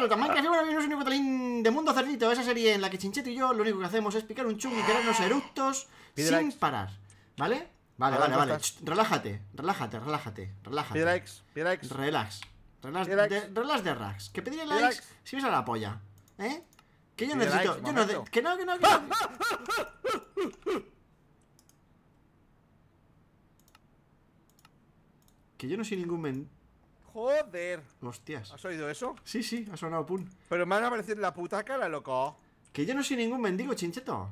Por ah. que Minecraft y bueno, es un de Mundo Cerdito, esa serie en la que Chinchete y yo lo único que hacemos es picar un chungo y quedarnos eructos sin parar. ¿Vale? Vale, vale, vale. relájate, relájate, relájate, relájate. Pide likes, pide likes. Relax. Relax de, relax de racks. Que pediré likes, si ves a la polla. ¿Eh? Que yo necesito. no que no, que no, que no. que yo no soy ningún men Joder. Hostias. ¿Has oído eso? Sí, sí, ha sonado pun. Pero me van a aparecer la puta cara, loco. Que yo no soy ningún mendigo, chincheto.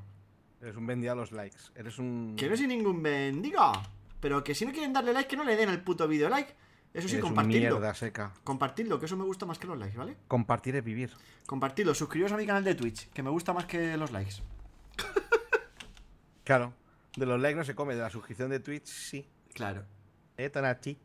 Eres un bendiga a los likes. Eres un. Que no soy ningún mendigo. Pero que si no quieren darle like, que no le den al puto video like. Eso sí, Eres compartidlo. mierda seca. Compartidlo, que eso me gusta más que los likes, ¿vale? Compartir es vivir. Compartidlo, suscribiros a mi canal de Twitch, que me gusta más que los likes. claro. De los likes no se come, de la suscripción de Twitch sí. Claro. Eh, Tanachi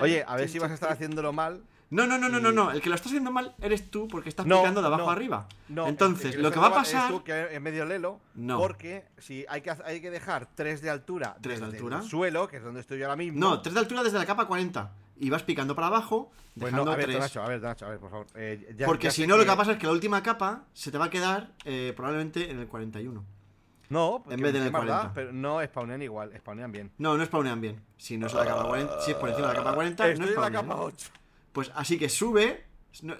Oye, a ver si vas a estar haciéndolo mal. No, no, no, no, no, no. El que lo está haciendo mal eres tú porque estás picando de abajo arriba. No, Entonces, lo, que va a pasar. Es que medio lelo. No. Porque si hay que, hay que dejar Tres de altura. Desde El suelo, que es donde estoy yo ahora mismo. No, tres de altura desde la capa 40. Y vas picando para abajo. Dejando a ver, a ver, a ver, por favor. Eh, porque si no, lo que va a pasar es que la última capa se te va a quedar eh, probablemente en el 41. No, en vez de en el 40. pero no spawnean igual, spawnean bien. No, no spawnean bien. Si no es la capa 40, si es por encima de la capa 40, no es En la capa 8. Pues así que sube.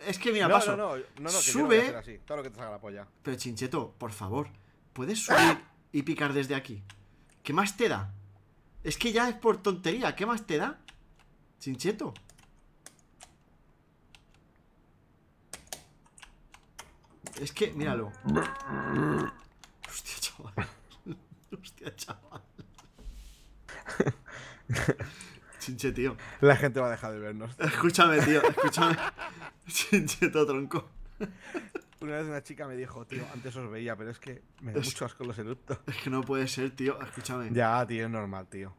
es que mira, paso. No, no, no, no sube. Pero Chincheto, por favor, ¿puedes subir y picar desde aquí? ¿Qué más te da? Es que ya es por tontería, ¿qué más te da? Chincheto. Es que, míralo. Hostia, chaval. Chinche, tío. La gente va a dejar de vernos. Escúchame, tío, escúchame. Chincheto tronco. Una vez una chica me dijo, tío, antes os veía, pero es que me da mucho asco los eructos. Es que no puede ser, tío, escúchame. Ya, tío, es normal, tío.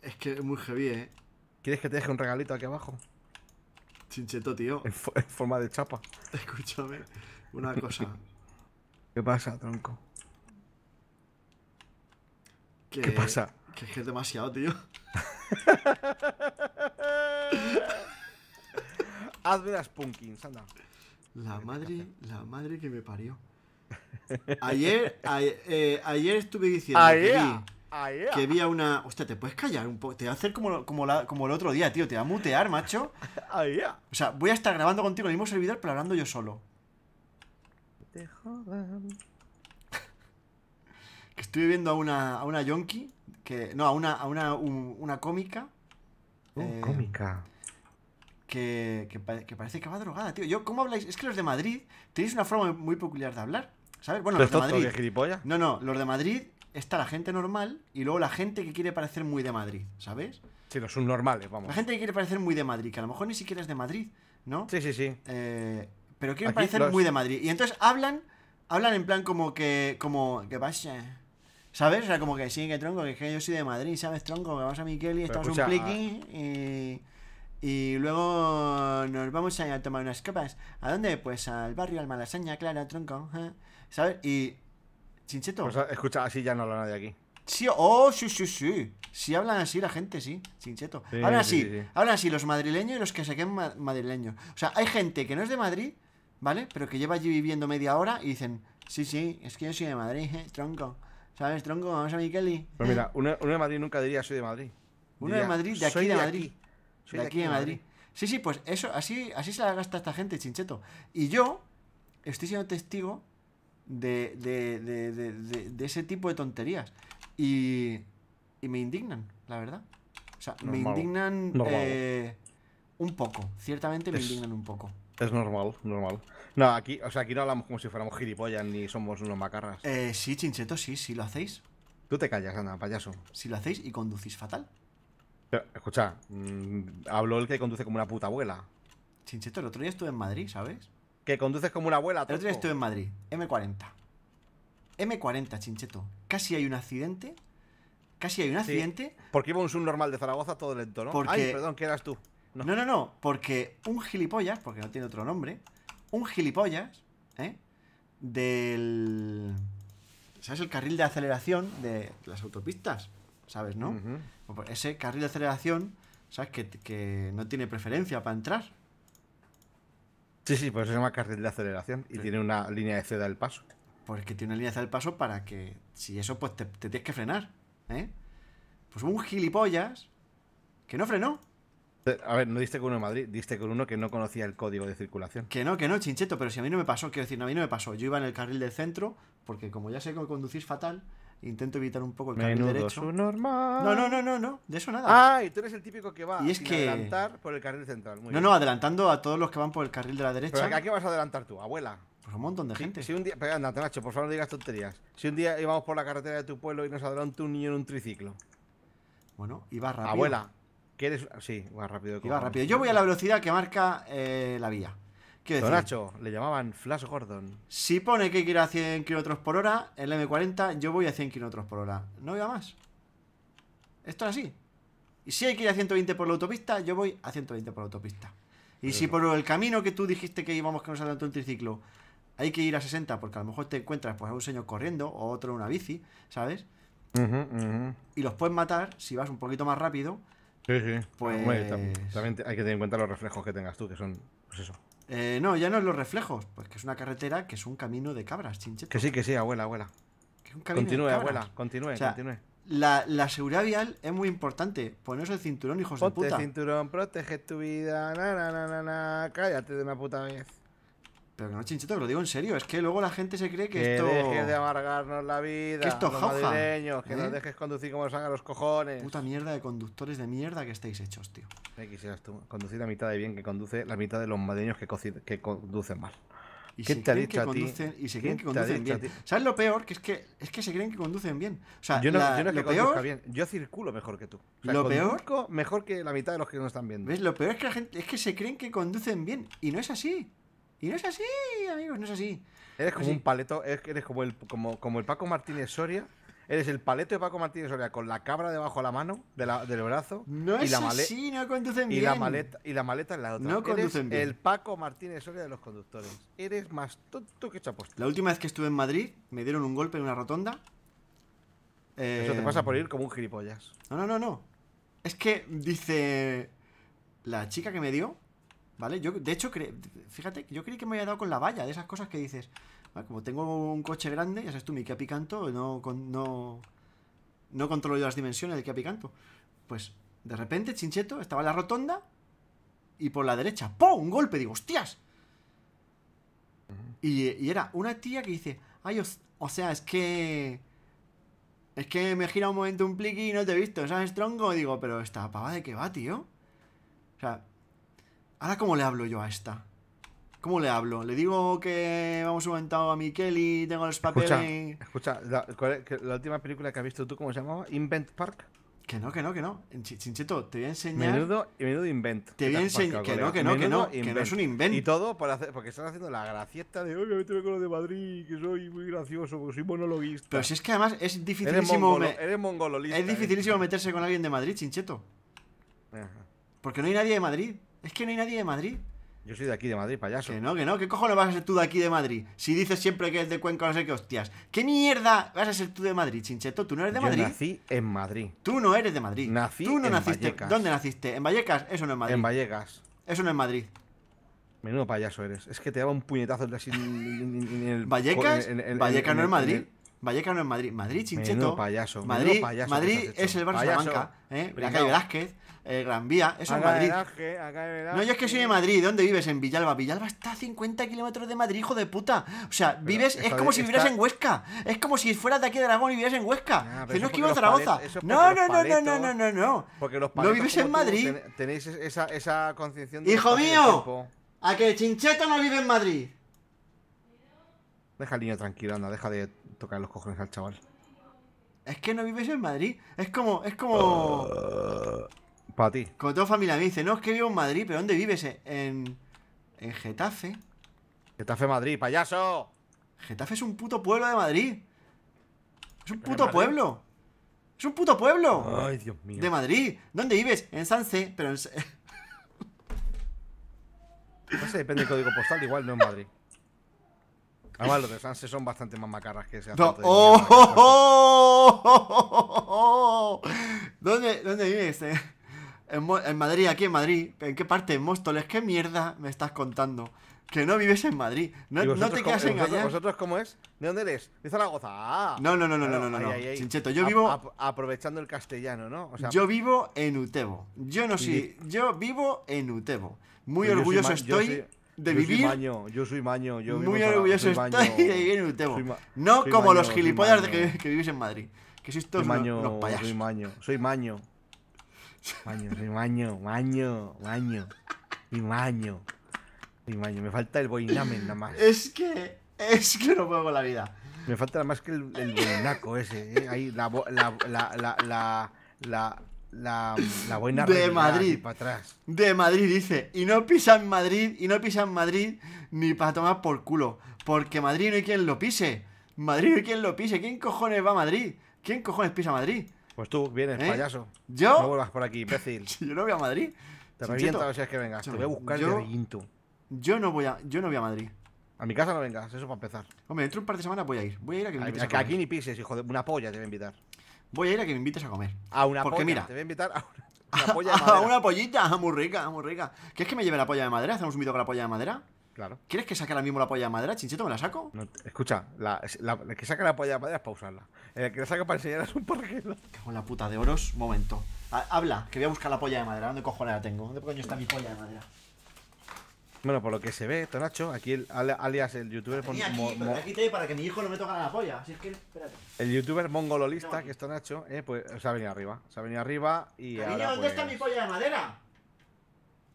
Es que es muy heavy, eh. ¿Quieres que te deje un regalito aquí abajo? Chincheto, tío. en forma de chapa. Escúchame, una cosa. ¿Qué pasa, tronco? ¿Qué pasa? Que, es demasiado, tío. Hazme las punkins, anda. La madre, la madre que me parió. Ayer, eh, ayer estuve diciendo que, vi, que vi, a una. Hostia, te puedes callar un poco. Te voy a hacer como, como, el otro día, tío. Te va a mutear, macho. O sea, voy a estar grabando contigo en el mismo servidor, pero hablando yo solo. Te jodan que viendo a una, a una yonki, que, no, a una, a una, una cómica. Uh, eh, cómica. Que, que, parece que va drogada, tío. Yo, ¿cómo habláis? Es que los de Madrid tenéis una forma muy peculiar de hablar, ¿sabes? Bueno, los de Madrid. Gilipollas? No, no, los de Madrid está la gente normal y luego la gente que quiere parecer muy de Madrid, ¿sabes? Sí, los normales vamos. La gente que quiere parecer muy de Madrid, que a lo mejor ni siquiera es de Madrid, ¿no? Sí, sí, sí. Eh, pero quieren parecer muy de Madrid. Y entonces hablan, hablan en plan como que, como, que vaya ¿Sabes? O sea, como que sí, que tronco, que es que yo soy de Madrid, ¿sabes, tronco? Que vamos a Miquel y estamos un y, luego nos vamos a, tomar unas copas. ¿A dónde? Pues al barrio, al Malasaña, claro, tronco. ¿eh? ¿Sabes? Y... Chincheto. Pues, escucha, así ya no habla nadie aquí. Sí, oh, sí, sí, sí. Sí hablan así la gente, sí, chincheto. Sí, hablan así, sí, hablan así los madrileños y los que se queden madrileños. O sea, hay gente que no es de Madrid, ¿vale? Pero que lleva allí viviendo media hora y dicen, sí, sí, es que yo soy de Madrid, ¿eh? tronco. ¿Sabes, tronco? Vamos a Kelly. Pues mira, uno, de Madrid nunca diría soy de Madrid. Uno de Madrid, de aquí de, Madrid. de, aquí, de Madrid. Sí, sí, pues eso, así, así se la gasta esta gente, chincheto. Y yo estoy siendo testigo de, de, de, de ese tipo de tonterías. Y, me indignan, la verdad. O sea, me indignan eh, un poco. Ciertamente me indignan un poco. Es normal, normal. No, aquí, o sea, aquí no hablamos como si fuéramos gilipollas ni somos unos macarras. Eh, sí, chincheto, sí, sí lo hacéis. Tú te callas, anda, payaso. Si lo hacéis y conducís fatal. escucha, mmm, habló el que conduce como una puta abuela. Chincheto, el otro día estuve en Madrid, ¿sabes? Que conduces como una abuela, El otro día estuve en Madrid, M40. M40, Chincheto. Casi hay un accidente. Casi hay un accidente. porque iba un normal de Zaragoza todo lento, ¿no? Porque... Ay, perdón, que eras tú. no, no, no, porque un gilipollas, porque no tiene otro nombre, un gilipollas, ¿eh? Del... ¿Sabes? El carril de aceleración de las autopistas, ¿sabes? ¿No? Pues ese carril de aceleración, ¿sabes? Que, no tiene preferencia para entrar. Sí, sí, por eso se llama carril de aceleración y tiene una línea de ceda del paso. Pues que tiene una línea de ceda del paso para que, si eso, pues te, tienes que frenar, ¿eh? Pues un gilipollas que no frenó. A ver, no diste con uno en Madrid, diste con uno que no conocía el código de circulación. Que no, que no, chincheto, pero si a mí no me pasó, quiero decir, a mí no me pasó. Yo iba en el carril del centro, porque como ya sé que me conducís fatal, intento evitar un poco el carril derecho. Normal. No, no, no, no, no, de eso nada. Ay, ah, tú eres el típico que va a adelantar por el carril central. no, no, adelantando a todos los que van por el carril de la derecha. ¿Pero a qué vas a adelantar tú, abuela? Pues un montón de gente. Si, un día, pero anda, Nacho, por favor no digas tonterías. Si un día íbamos por la carretera de tu pueblo y nos adelantó un niño en un triciclo. Bueno, iba rápido. Abuela, sí, va rápido. rápido. Yo voy a la velocidad que marca eh, la vía. Nacho le llamaban Flash Gordon. Si pone que hay que ir a 100 km por hora, el M40, yo voy a 100 km por hora. No iba más. Esto es así. Y si hay que ir a 120 por la autopista, yo voy a 120 por la autopista. Y si por el camino que tú dijiste que íbamos que nos adelantó un triciclo, hay que ir a 60 porque a lo mejor te encuentras pues, a un señor corriendo o otro en una bici, ¿sabes? Y los puedes matar si vas un poquito más rápido Sí, sí. Pues... también hay que tener en cuenta los reflejos que tengas tú, que son, pues eso. Eh, no, ya no es los reflejos, pues que es una carretera que es un camino de cabras, chinche. Que sí, que sí, abuela, abuela. continúe, abuela, continúe, continúe. La, la, seguridad vial es muy importante. Pones el cinturón, hijos de puta. Ponte el cinturón, protege tu vida. Na, na, Cállate de una puta vez. Pero no, chinchito, lo digo en serio, es que luego la gente se cree que, esto. Que dejes de amargarnos la vida. Que esto los Que ¿Eh? nos dejes conducir como nos hagan los cojones. Puta mierda de conductores de mierda que estáis hechos, tío. Me quisieras tú conducir la mitad de bien que conduce la mitad de los madrileños que, que conducen mal. Y ¿Qué te ha dicho a ti? Y se creen que conducen bien. ¿Sabes lo peor? Que es que, es que se creen que conducen bien. O sea, yo no, yo es lo que peor, bien. Yo circulo mejor que tú. lo peor. Mejor que la mitad de los que nos están viendo. ¿Ves? Lo peor es que la gente. Es que se creen que conducen bien. Y no es así no es así, amigos, no es así. Eres como un paleto, eres como el, como, como el Paco Martínez Soria. Eres el paleto de Paco Martínez Soria con la cabra debajo de la mano, del brazo. No y es la así, no conducen bien. y La maleta, y la maleta en la otra. No conducen Eres bien. El Paco Martínez Soria de los conductores. Eres más tonto que chaposta. La última vez que estuve en Madrid, me dieron un golpe en una rotonda. Eso te pasa eh, por ir como un gilipollas. No, no, no, no. Es que dice. La chica que me dio ¿Vale? Yo, de hecho, fíjate, yo creí que me había dado con la valla, de esas cosas que dices, como tengo un coche grande, ya sabes tú, mi capicanto no, con, no, no controlo yo las dimensiones del capicanto Picanto. Pues de repente, Chincheto estaba en la rotonda y por la derecha, ¡Pum! Un golpe, digo, ¡hostias! y, era una tía que dice, ay, o, sea, es que... Es que me gira un momento un pliqui y no te he visto, ¿sabes, tronco? Digo, pero esta pava de qué va, tío. O sea, ¿Ahora cómo le hablo yo a esta? ¿Cómo le hablo? ¿Le digo que vamos aumentado a y tengo los papeles? Escucha, ¿cuál la, es, la, última película que has visto tú, ¿cómo se llamaba? ¿Invent Park? Que no, que no, que no. Chincheto, te voy a enseñar. Menudo, menudo invento. Te voy a enseñar. Que no, que no, que no. Que no es un invent. Y todo hacer, porque están haciendo la gracieta de. Oye, me con lo de Madrid, que soy muy gracioso, que soy monologuista. Pero si es que además es dificilísimo. Eres, mongolo, Es ¿eh? dificilísimo meterse con alguien de Madrid, Chincheto. Ajá. Porque no hay nadie de Madrid. Es que no hay nadie de Madrid. Yo soy de aquí, de Madrid, payaso. Que no, que no. ¿Qué cojones vas a ser tú de aquí, de Madrid? Si dices siempre que es de Cuenca, no sé qué hostias. ¿Qué mierda vas a ser tú de Madrid, Chincheto? ¿Tú no eres de Madrid? Yo nací en Madrid. Tú no eres de Madrid. Nací tú no en naciste. ¿Dónde naciste? ¿En Vallecas? Eso no es Madrid. En Vallecas. Eso no es Madrid. Menudo payaso eres. Es que te daba un puñetazo en, el... ¿Vallecas? En, ¿Vallecas no es Madrid? no es Madrid. Madrid, Chincheto. Madrid, payaso Madrid es el Barça la ¿eh? La calle Velázquez, Gran Vía, eso es Madrid. No, yo es que soy de Madrid. ¿Dónde vives? En Villalba. Villalba está a 50 kilómetros de Madrid, hijo de puta. O sea, vives, es como si vivieras en Huesca. Es como si fueras de aquí de Aragón y vivieras en Huesca. Ah, si no es que iba a Zaragoza. no, no, no, no, no, no, no. Porque los No vives en Madrid. tenéis esa, esa concepción de. ¡Hijo mío! A que Chincheto no vive en Madrid. Deja al niño tranquilo, anda, deja de tocar los cojones al chaval. Es que no vives en Madrid. Es como. Es como. Uh, para ti. Como toda familia me dice, no, es que vivo en Madrid, pero ¿dónde vives? En. En Getafe. Getafe, Madrid, payaso. Getafe es un puto pueblo de Madrid. Es un puto pueblo. Es un puto pueblo. Ay, Dios mío. De Madrid. ¿Dónde vives? En Sanse, pero en. no sé, depende del código postal, igual no en Madrid. Además, ah, los de Sanse son bastante más macarras que ese. Oh, ¿Dónde, ¿Dónde vives? Este? En, Madrid, aquí en Madrid. ¿En qué parte? En Móstoles. ¿Qué mierda me estás contando? Que no vives en Madrid. No, te quedas engañado. ¿vosotros, cómo es? ¿De dónde eres? De Zaragoza. Ah, no, no, no, no, no, no, no. no. Chincheto, yo vivo. aprovechando el castellano, ¿no? yo vivo en Utebo. Yo no sé. Yo vivo en Utebo. Muy pues orgulloso estoy de yo Soy maño, yo soy maño, yo Muy orgulloso estoy un temo. no como los gilipollas que, que, vivís en Madrid. Que si todos soy los, payasos. Soy maño, soy maño. Maño, soy maño, maño, maño. Y maño. Y maño. Me falta el boinamen nada más. Es que. Es que no puedo con la vida. Me falta nada más que el, boinaco ese. ¿eh? Ahí la, la, la, la, la la, la buena de Madrid para atrás. De Madrid dice, y no pisan Madrid, y no pisan Madrid ni para tomar por culo, porque Madrid no hay quien lo pise. Madrid no hay quien lo pise. ¿Quién cojones va a Madrid? ¿Quién cojones pisa Madrid? Pues tú vienes, ¿Eh? payaso. ¿Yo? No vuelvas por aquí, imbécil. si yo no voy a Madrid. Te reviento a es que vengas. Te voy a buscar yo, Yo no voy a, yo no voy a Madrid. A mi casa no vengas, eso para empezar. Hombre, dentro de un par de semanas voy a ir. Voy a ir a que me a, que Aquí ni pises, hijo de una polla te voy a invitar. Voy a ir a que me invites a comer. A una Porque polla. mira, te voy a invitar a una, polla de madera. A una pollita, ah, muy rica, muy rica. ¿Quieres que me lleve la polla de madera? ¿Hacemos un vídeo con la polla de madera? Claro. ¿Quieres que saque ahora mismo la polla de madera? ¿Chinchito me la saco? escucha, la, que saca la polla de madera es para usarla. El que la saca para enseñar es un porquero. Con la puta de oros, momento. habla, que voy a buscar la polla de madera. ¿Dónde cojones la tengo? ¿Dónde coño está mi polla de madera? Bueno, por lo que se ve, Tonacho, aquí alias el youtuber... Aquí, quité para que mi hijo no me toque la polla, así es que, espérate. El youtuber mongololista, que es Tonacho, eh, pues se ha venido arriba, se ha venido arriba y ¿dónde está mi pues polla de madera?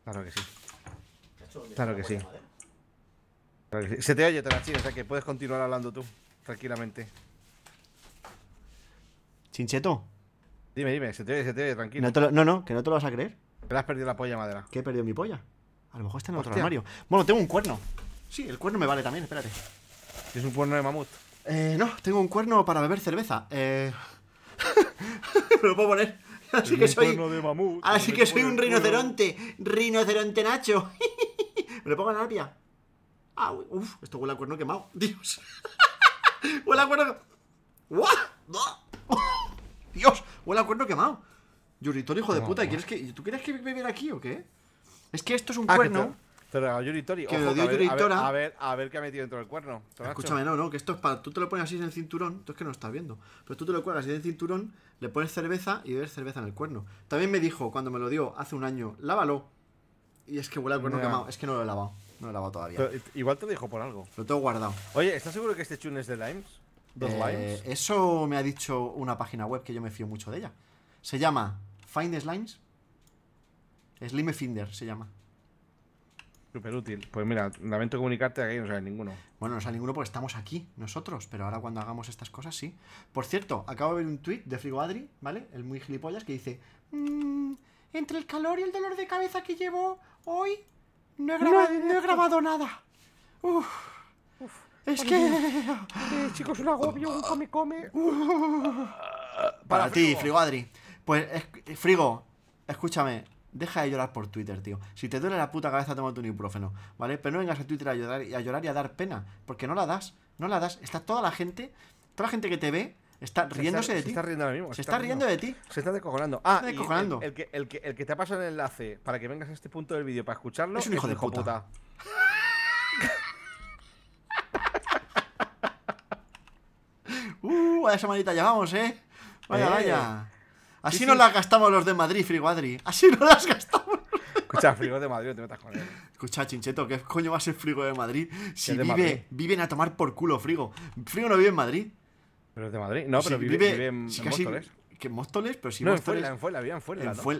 Claro que sí. Claro que sí. Se te oye, Tonachi, o sea que puedes continuar hablando tú, tranquilamente. ¿Chincheto? Dime, dime, se te oye, se te oye, tranquilo. No, no, no, que no te lo vas a creer. Te has perdido la polla de madera. ¿Qué he perdido mi polla? A lo mejor está en otro armario. Bueno, tengo un cuerno. Sí, el cuerno me vale también, espérate. ¿Es un cuerno de mamut? Eh, no, tengo un cuerno para beber cerveza. Eh... me lo puedo poner. Así que soy. De mamut, ah, así que soy un rinoceronte. Rinoceronte Nacho. me lo pongo en la arpia. Ah, uff, esto huele a cuerno quemado. Dios. huele a cuerno. Dios, huele a cuerno quemado. Yuritor, hijo de puta, ¿quieres que, ¿tú quieres que viviera aquí o qué? Es que esto es un cuerno. Que lo dio a ver, A ver, qué ha metido dentro del cuerno. Escúchame, no, no, que esto es para. Tú te lo pones así en el cinturón, tú es que no lo estás viendo. Pero tú te lo cuelgas así en el cinturón, le pones cerveza y bebes cerveza en el cuerno. También me dijo cuando me lo dio hace un año, lávalo. Y es que huele al cuerno quemado. Es que no lo he lavado. No lo he lavado todavía. igual te lo dijo por algo. Lo tengo guardado. Oye, ¿estás seguro que este chun es de Limes? ¿Dos eh, Limes? Eso me ha dicho una página web que yo me fío mucho de ella. Se llama Find Slimes Finder se llama. Súper útil. Pues mira, lamento comunicarte que no sale ninguno. Bueno, no sale ninguno porque estamos aquí nosotros, pero ahora cuando hagamos estas cosas sí. Por cierto, acabo de ver un tweet de Frigo Adri, ¿vale? El muy gilipollas que dice: mmm, Entre el calor y el dolor de cabeza que llevo hoy, no he, grabado nada. Es que. chicos, un agobio, un come come. Ah, para, ti, Frigo Adri. Pues, Frigo, escúchame, Deja de llorar por Twitter, tío. Si te duele la puta cabeza, toma tu ibuprofeno, ¿vale? Pero no vengas a Twitter a llorar, a llorar y a dar pena, porque no la das, no la das. Está toda la gente, toda la gente que te ve, está riéndose de ti. Se está riendo Se, está, riendo, de ti. Se está descojonando. Ah, El, que, te ha el, te el enlace para que vengas a este punto del vídeo para escucharlo es un hijo, de, puta. uh, a esa ya vamos, ¿eh? Vaya, eh, vaya. Así no las gastamos los de Madrid, Frigo Adri. Así no las gastamos. Escucha, frigo de Madrid, no te metas con él. Escucha, Chincheto, ¿qué coño va a ser frigo de Madrid si vive, viven a tomar por culo frigo? Frigo no vive en Madrid. Pero es de Madrid. No, pero vive, en, Móstoles. ¿Qué, en Móstoles, pero si Móstoles, en Fuenla, en Fuenla, en Fuenla.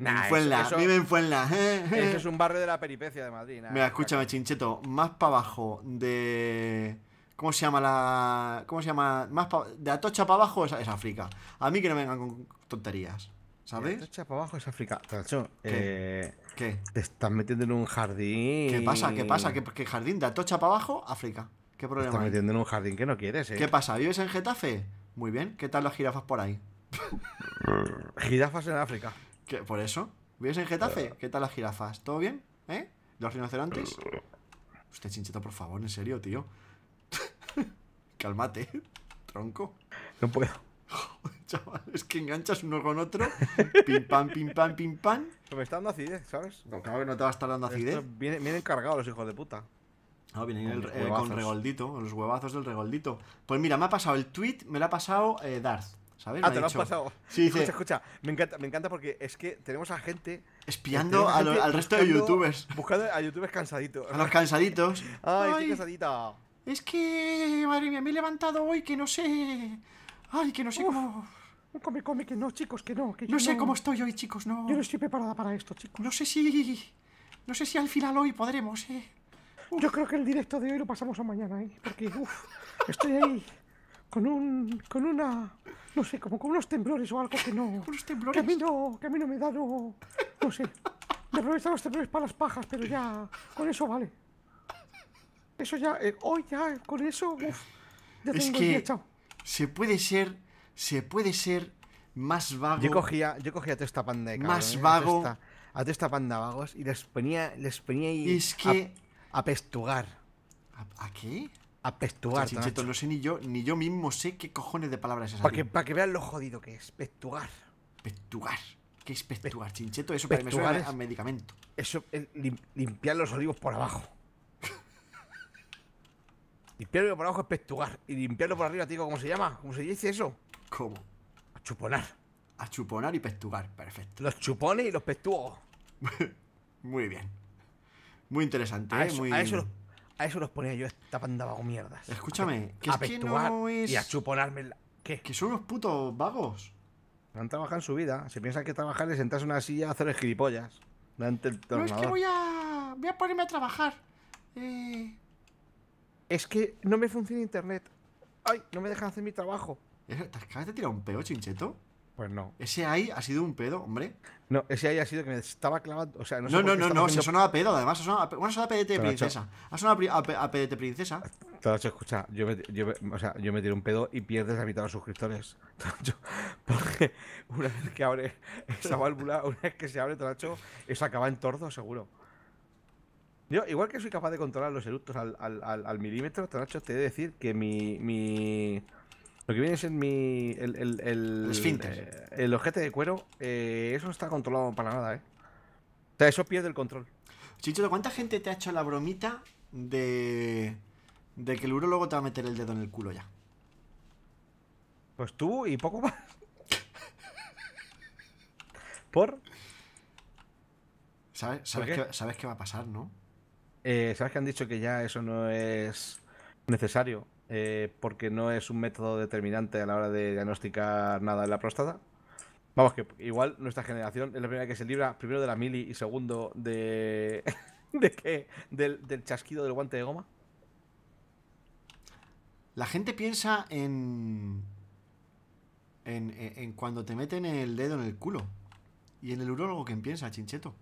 En en en eso, vive en Fuenla. Eh, eh. es un barrio de la peripecia de Madrid. Me Mira, escúchame, Chincheto, más para abajo de ¿Cómo se llama la. ¿Cómo se llama? Más de Atocha para abajo es, África. A mí que no vengan con tonterías. ¿Sabes? De Atocha para abajo es África. ¿Qué? Eh, ¿Qué? Te estás metiendo en un jardín. ¿Qué pasa? ¿Qué pasa? ¿Qué, qué jardín? De Atocha para abajo, África. ¿Qué problema? Te estás metiendo en un jardín que no quieres, ¿eh? ¿Qué pasa? ¿Vives en Getafe? Muy bien. ¿Qué tal las jirafas por ahí? jirafas en África. ¿Por eso? ¿Vives en Getafe? ¿Qué tal las jirafas? ¿Todo bien? ¿Eh? ¿Los rinocerontes? Usted, chincheta, por favor, en serio, tío. Cálmate, tronco. No puedo. Chaval, es que enganchas uno con otro. pim pam, pim pam, pim pam. Pero me está dando acidez, ¿sabes? No, claro que no te va a estar dando acidez. Vienen, cargados los hijos de puta. No, ah, vienen con, eh, regoldito, los huevazos del regoldito. Pues mira, me ha pasado el tweet, me lo ha pasado eh, Darth. ¿Sabes? Ah, te lo has pasado. Sí, escucha, escucha. Me encanta, me encanta porque es que tenemos a gente. Espiando al resto de youtubers. Buscando a youtubers cansaditos. A los cansaditos. Ay, Ay. cansadita. Es que, madre mía, me he levantado hoy que no sé... Ay, que no sé cómo... Come, come, que no, chicos, que no. Que no sé cómo estoy hoy, chicos, no. Yo no estoy preparada para esto, chicos. No sé si... No sé si al final hoy podremos, eh. Yo creo que el directo de hoy lo pasamos a mañana, ¿eh? Porque, uff, estoy ahí con un... con una... no sé, como con unos temblores o algo que no... ¿Unos temblores? Que a mí no, que a mí no me da, no... no sé. Me aprovechan los temblores para las pajas, pero ya... con eso vale. Eso ya, hoy eh, oh, ya, con eso, uf, es que se puede ser, se puede ser más vago. Yo cogía, yo cogía a toda esta panda de Más eh, vago. A toda, esta, panda vagos y les ponía, les ponía ahí es que, a, pestugar. ¿A, ¿A, qué? A pestugar. no sé ni yo, ni yo mismo sé qué cojones de palabras es esa. Para que, que vean lo jodido que es, pestugar. Pestugar. ¿Qué es pestugar, chincheto? Eso que me suena es, a medicamento. Eso, limpiar los olivos por abajo. Limpiarlo por abajo es pestugar. Y limpiarlo por arriba, tío, ¿cómo se llama? ¿Cómo se dice eso? ¿Cómo? A chuponar. A chuponar y pestugar, perfecto. Los chupones y los pestugos. Muy bien. Muy interesante, ¿eh? Muy... A, eso los, a ponía yo, esta panda vago mierdas. Escúchame, que, es que Y a chuponarme ¿Qué? Que son unos putos vagos. No han trabajado en su vida. Si piensas que trabajar es sentarse en una silla a hacer gilipollas. No, es que voy a... Voy a ponerme a trabajar. Eh... Es que no me funciona internet. ¡Ay! No me dejan hacer mi trabajo. ¿Te acabas de tirar un pedo, chincheto? Pues no. Ese ahí ha sido un pedo, hombre. No, ese ahí ha sido que me estaba clavando. O sea, no, sé no, no, no, no, se sonaba pedo, además. Ha sonado a, bueno, sonaba a princesa. Ha sonado a, princesa. Te escucha, yo me, yo, o sea, yo me tiro un pedo y pierdes la mitad de los suscriptores. porque una vez que abre esa válvula, una vez que se abre, Toracho, eso acaba en tordo, seguro. Yo, igual que soy capaz de controlar los eructos al, milímetro, te he de decir que mi, mi... Lo que viene es en mi. El, el, el, esfínter. Eh, el, el de cuero, eh, eso no está controlado para nada, ¿eh? O sea, eso pierde el control. Chicho, ¿cuánta gente te ha hecho la bromita de. de que el urologo te va a meter el dedo en el culo ya? Pues tú y poco más. ¿Por? ¿Sabes, sabes, sabes qué va a pasar, no? Eh, ¿Sabes que han dicho que ya eso no es necesario eh, porque no es un método determinante a la hora de diagnosticar nada en la próstata? Vamos, que igual nuestra generación es la primera que se libra primero de la mili y segundo de. ¿De qué? Del, chasquido del guante de goma. La gente piensa en, en, en, cuando te meten el dedo en el culo. Y en el urólogo, ¿quién piensa, chincheto?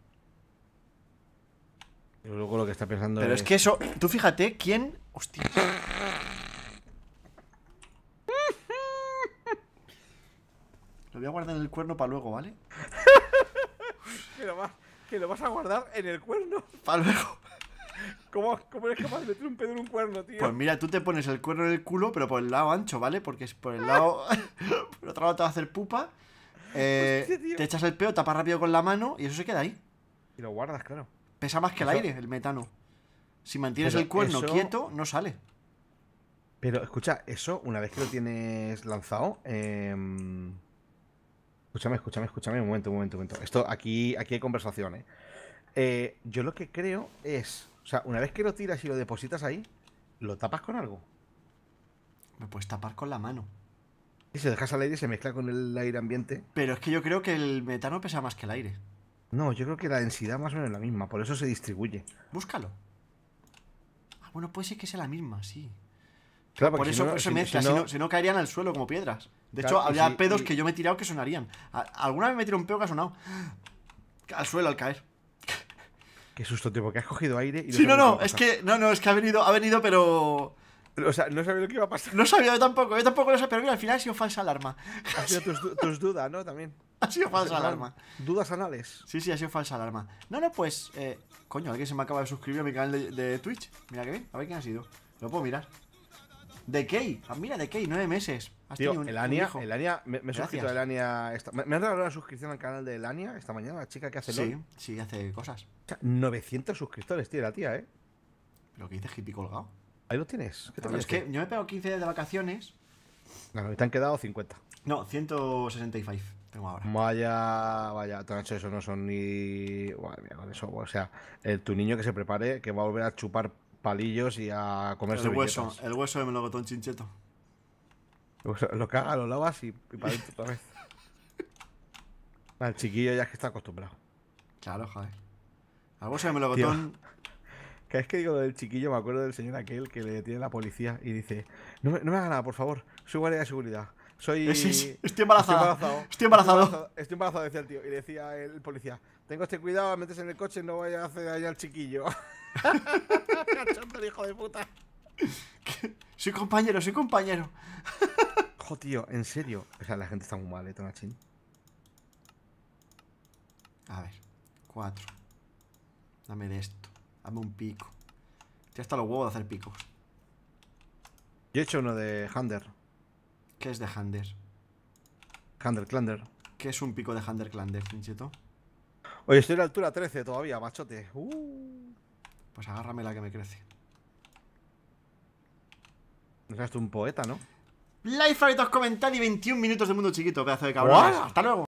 luego lo que está pensando Pero es... que eso... Tú fíjate quién... Hostia. Lo voy a guardar en el cuerno para luego, ¿vale? que, lo vas, a guardar en el cuerno. Para luego. ¿Cómo, ¿Cómo, eres capaz de meter un pedo en un cuerno, tío? Pues mira, tú te pones el cuerno en el culo, pero por el lado ancho, ¿vale? Porque es por el lado. por otro lado te va a hacer pupa. Eh, te echas el peo, tapas rápido con la mano y eso se queda ahí. Y lo guardas, claro. Pesa más que el aire, el metano. Si mantienes el cuerno quieto, no sale. Pero escucha, eso, una vez que lo tienes lanzado. Em, escúchame, escúchame, escúchame. Un momento, un momento, un momento. Esto, aquí, aquí hay conversación, ¿eh? Eh, Yo lo que creo es. O sea, una vez que lo tiras y lo depositas ahí, ¿lo tapas con algo? Me puedes tapar con la mano. Y se dejas al aire y se mezcla con el aire ambiente. Pero es que yo creo que el metano pesa más que el aire. No, yo creo que la densidad más o menos es la misma, por eso se distribuye. Búscalo. Ah, bueno, puede ser que sea la misma, sí. Claro, por eso, se mezcla, si, no, si, no, caerían al suelo como piedras. De hecho, había pedos que yo me he tirado que sonarían. Alguna vez me he tirado un pedo que ha sonado. Al suelo al caer. Qué susto, tío, porque has cogido aire y. Sí, no, no, es que. No, no, es que ha venido, ha venido, pero. O sea, no sabía lo que iba a pasar. No sabía yo tampoco, yo tampoco lo sabía, pero al final ha sido falsa alarma. Ha sido tus dudas, ¿no? También. ha sido falsa alarma. Dudas anales. Sí, sí, ha sido falsa alarma. No, no, pues. Eh, coño, alguien se me acaba de suscribir a mi canal de, Twitch. Mira que bien. A ver quién ha sido. Lo puedo mirar. De Key. Ah, mira, de Key, nueve meses. Has Elania, me, he suscrito a Elania. me, me, regalado la suscripción al canal de Elania esta mañana, la chica que hace Sí, sí, hace cosas. 900 suscriptores, tío, la tía, ¿eh? ¿Pero que dices, hippie colgado? Ahí lo tienes. es que yo me he pegado 15 de vacaciones. No, no, te han quedado 50. No, 165. Vaya, vaya, hecho eso no son ni. o sea, el, tu niño que se prepare, que va a volver a chupar palillos y a comerse el hueso, el hueso de melocotón chincheto. Lo caga, lo lavas y, y para otra vez. Al chiquillo ya es que está acostumbrado. Claro, joder. Al hueso de melocotón. botó. Cada que digo lo del chiquillo, me acuerdo del señor aquel que le tiene la policía y dice: No me, no me haga nada, por favor, soy guardia de seguridad. Soy. Estoy, estoy embarazado. Estoy embarazado. Estoy embarazado, decía el tío. Y le decía el policía: Tengo este cuidado, metes en el coche, y no vaya a hacer daño al chiquillo. hijo de puta. Soy compañero, soy compañero. jo, en serio. O sea, la gente está muy mal, eh, Tonachín. A ver, cuatro. Dame de esto. Dame un pico. Ya está lo huevo de hacer picos. Yo he hecho uno de Hunter. ¿Qué es de Hander? Hander Clander. ¿Qué es un pico de Hander Clander, Chincheto? Oye, estoy en la altura 13 todavía, machote. Uh. Pues agárrame la que me crece. Eres un poeta, ¿no? life favoritos, comentarios y 21 minutos de mundo chiquito, pedazo de cabrón. Hasta luego.